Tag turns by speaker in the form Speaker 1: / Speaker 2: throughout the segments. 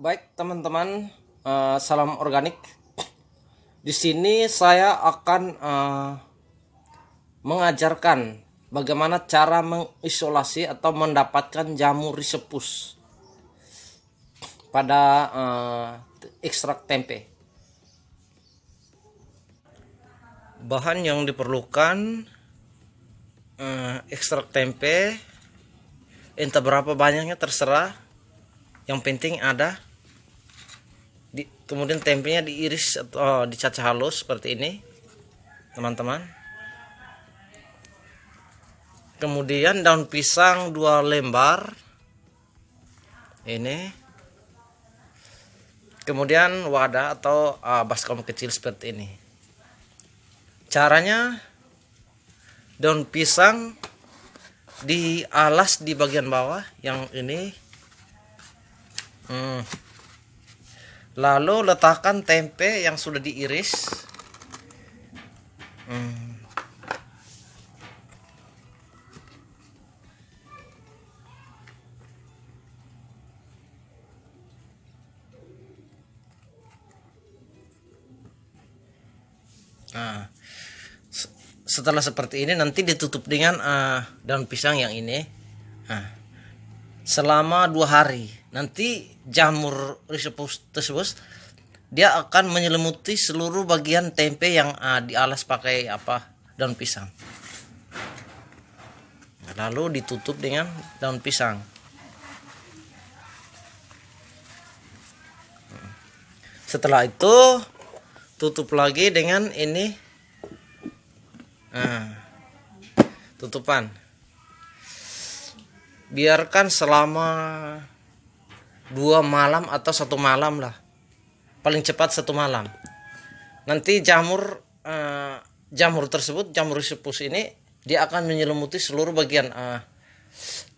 Speaker 1: baik teman-teman, uh, salam organik. Di sini saya akan uh, mengajarkan bagaimana cara mengisolasi atau mendapatkan jamur risepus pada uh, ekstrak tempe. Bahan yang diperlukan uh, ekstrak tempe, entah berapa banyaknya terserah. Yang penting ada kemudian tempenya diiris atau oh, dicacah halus seperti ini teman-teman kemudian daun pisang dua lembar ini kemudian wadah atau uh, baskom kecil seperti ini caranya daun pisang dialas di bagian bawah yang ini hmm Lalu letakkan tempe yang sudah diiris. Hmm. Nah, setelah seperti ini nanti ditutup dengan uh, daun pisang yang ini. Nah selama dua hari. Nanti jamur risopus tersebut dia akan menyelimuti seluruh bagian tempe yang uh, dialas pakai apa daun pisang. Lalu ditutup dengan daun pisang. Setelah itu tutup lagi dengan ini nah, tutupan biarkan selama dua malam atau satu malam lah paling cepat satu malam nanti jamur uh, jamur tersebut jamur sepus ini dia akan menyelimuti seluruh bagian uh,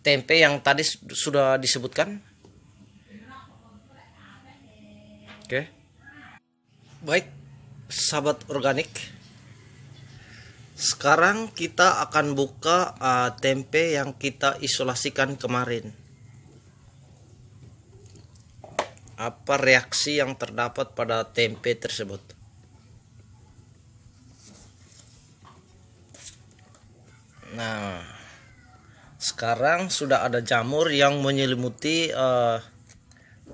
Speaker 1: tempe yang tadi sudah disebutkan oke okay. baik sahabat organik sekarang kita akan buka uh, tempe yang kita isolasikan kemarin. Apa reaksi yang terdapat pada tempe tersebut? Nah, sekarang sudah ada jamur yang menyelimuti uh,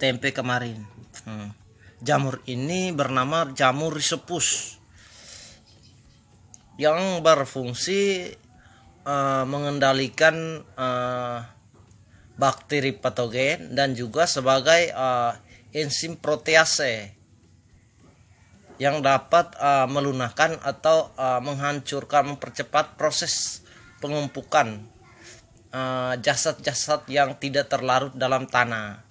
Speaker 1: tempe kemarin. Hmm. Jamur ini bernama jamur sepus yang berfungsi uh, mengendalikan uh, bakteri patogen dan juga sebagai uh, enzim protease yang dapat uh, melunakkan atau uh, menghancurkan mempercepat proses pengumpukan jasad-jasad uh, yang tidak terlarut dalam tanah.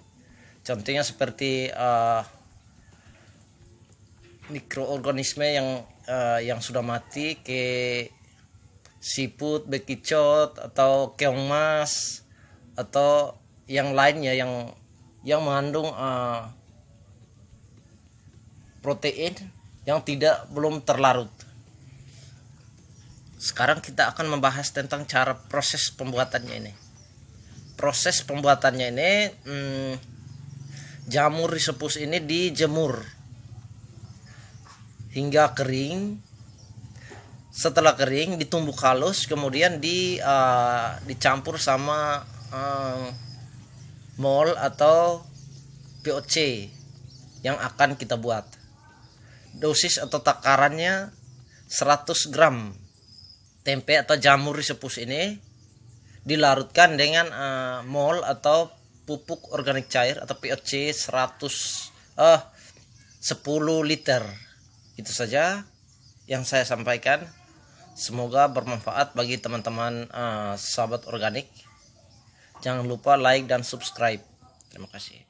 Speaker 1: Contohnya seperti uh, mikroorganisme yang uh, yang sudah mati ke siput, bekicot atau keong mas atau yang lainnya yang yang mengandung uh, protein yang tidak belum terlarut. Sekarang kita akan membahas tentang cara proses pembuatannya ini. Proses pembuatannya ini hmm, jamur risopus ini dijemur hingga kering. Setelah kering ditumbuk halus kemudian di uh, dicampur sama uh, mol atau POC yang akan kita buat. Dosis atau takarannya 100 gram tempe atau jamur sepus ini dilarutkan dengan uh, mol atau pupuk organik cair atau POC 100 eh uh, 10 liter itu saja yang saya sampaikan. Semoga bermanfaat bagi teman-teman uh, sahabat organik. Jangan lupa like dan subscribe. Terima kasih.